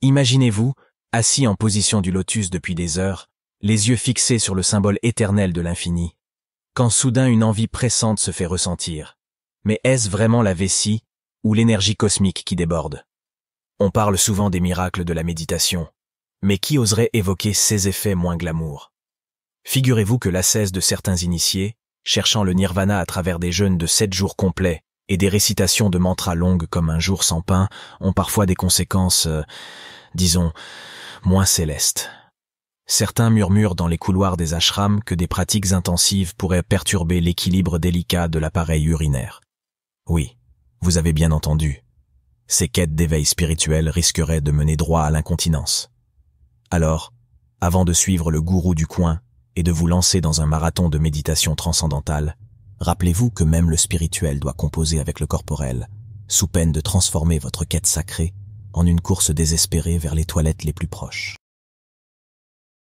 Imaginez-vous, assis en position du lotus depuis des heures, les yeux fixés sur le symbole éternel de l'infini, quand soudain une envie pressante se fait ressentir. Mais est-ce vraiment la vessie ou l'énergie cosmique qui déborde On parle souvent des miracles de la méditation, mais qui oserait évoquer ces effets moins glamour Figurez-vous que l'ascèse de certains initiés, cherchant le nirvana à travers des jeûnes de sept jours complets, et des récitations de mantras longues comme un jour sans pain ont parfois des conséquences, euh, disons, moins célestes. Certains murmurent dans les couloirs des ashrams que des pratiques intensives pourraient perturber l'équilibre délicat de l'appareil urinaire. Oui, vous avez bien entendu. Ces quêtes d'éveil spirituel risqueraient de mener droit à l'incontinence. Alors, avant de suivre le gourou du coin et de vous lancer dans un marathon de méditation transcendantale, Rappelez-vous que même le spirituel doit composer avec le corporel, sous peine de transformer votre quête sacrée en une course désespérée vers les toilettes les plus proches.